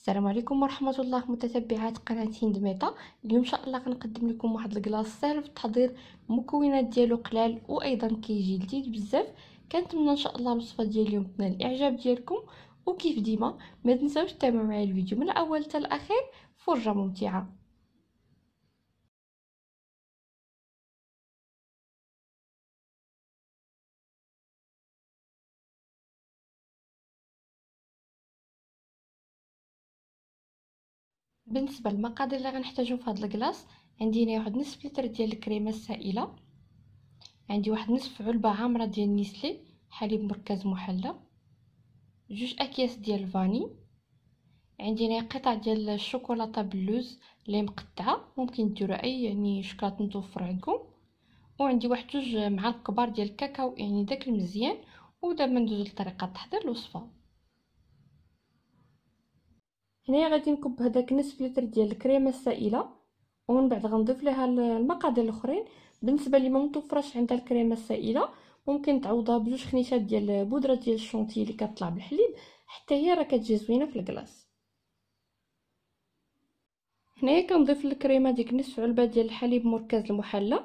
السلام عليكم ورحمه الله متتبعات قناه هند ميتا اليوم ان شاء الله غنقدم لكم واحد الكلاص ساهل في التحضير مكونات ديالو قلال وايضا كيجي لذيذ بزاف كنتمنى ان شاء الله الوصفه ديال اليوم تنال الاعجاب ديالكم وكيف ديما ما تنساوش تتابعوا معايا الفيديو من الاول حتى الاخير فرجه ممتعه بالنسبه للمقادير اللي غنحتاجو في هاد الكلاص عندي هنا واحد نصف لتر ديال الكريمه السائله عندي واحد نصف علبه عامره ديال نيسلي حليب مركز محلى جوج اكياس ديال الفاني عندي هنا قطع ديال الشوكولاته باللوز اللي مقطعه ممكن ديروا اي يعني شوكولاط متوفر عندكم وعندي واحد جوج معالق كبار ديال الكاكاو يعني داك المزيان ودابا ندوزو لطريقه تحضير الوصفه هنايا غادي نكب هداك نصف لتر ديال الكريمه السائله ومن بعد غنضيف ليها المقادير الاخرين بالنسبه اللي ما متوفرش عندها الكريمه السائله ممكن تعوضها بجوج خنيشات ديال بودره ديال الشونتي اللي كتطلع بالحليب حتى هي راه كتجي زوينه في الكلاص هنايا كنضيف للكريمه ديك نصف علبه ديال الحليب مركز المحلى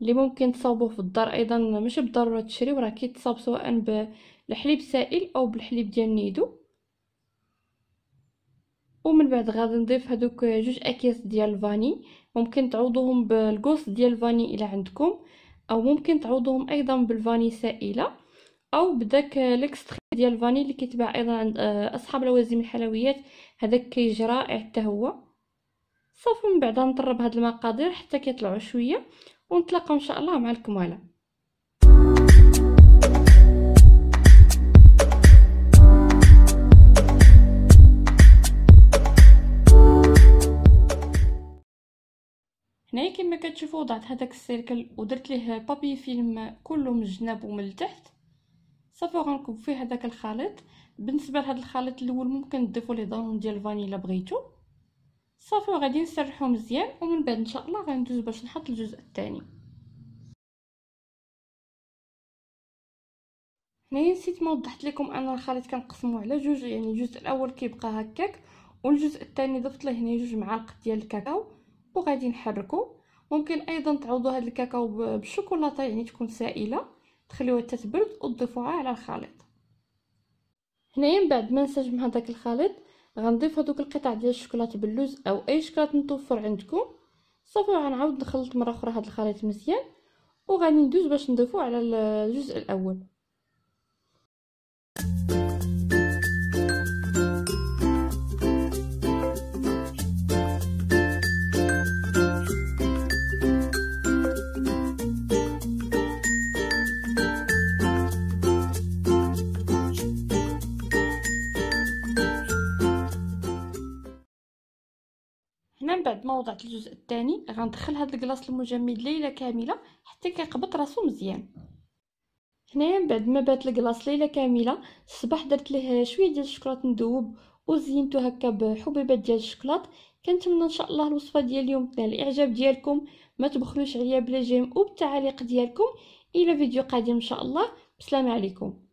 اللي ممكن تصاوبوه في الدار ايضا ماشي بالضروره تشريو راه كيتصاوب سواء بالحليب السائل او بالحليب ديال النيدو ومن بعد غادي نضيف هذوك جوج اكياس ديال الفاني ممكن تعوضوهم بالقوس ديال الفاني الى عندكم او ممكن تعوضوهم ايضا بالفاني سائله او بداك ليكستري ديال الفاني اللي كيتباع ايضا عند آه، اصحاب لوازم الحلويات هذاك كيجي رائع حتى هو صافي من بعد نطرب هاد المقادير حتى كيطلعوا شويه ونتلاقاو ان شاء الله مع الكماله هنايا كما كتشوفوا وضعت هذاك السيركل ودرت ليه بابي فيلم كله من الجناب ومن التحت صافي غنكب فيه هذاك الخليط بالنسبه لهذا الخليط الاول ممكن تضيفوا ليه دانون ديال الفانيلا بغيتو صافي وغادي نسرحو مزيان ومن بعد ان شاء الله غندوز باش نحط الجزء الثاني هنايا نسيت ما وضحت لكم ان الخليط كنقسمو على جوج يعني الجزء الاول كيبقى هكاك والجزء الثاني ضفت له هنا جوج معالق ديال الكاكاو وغادي نحركو ممكن ايضا تعوضوا هذا الكاكاو بالشوكولاته يعني تكون سائله تخليوها حتى تبرد وتضيفوها على الخليط هنايا من بعد ما نسجم هذاك الخليط غنضيف هذوك القطع ديال الشوكولاته باللوز او اي شوكولاته متوفر عندكم صافي غنعاود نخلط مره اخرى هذا الخليط مزيان وغادي ندوز باش نضيفو على الجزء الاول بعد ما وضعت الجزء الثاني غندخل هاد الكلاص المجمد ليله كامله حتى كيقبط راسو مزيان هنايا من بعد ما بات الكلاص ليله كامله الصباح درت ليه شويه ديال الشكلاط مذوب وزينتو هكا بحبيبات ديال الشكلاط كنتمنى ان شاء الله الوصفه ديال اليوم تنال الاعجاب ديالكم ما تبخلوش عليا بلا جيم وبالتعاليق ديالكم الى فيديو قادم ان شاء الله بسلام عليكم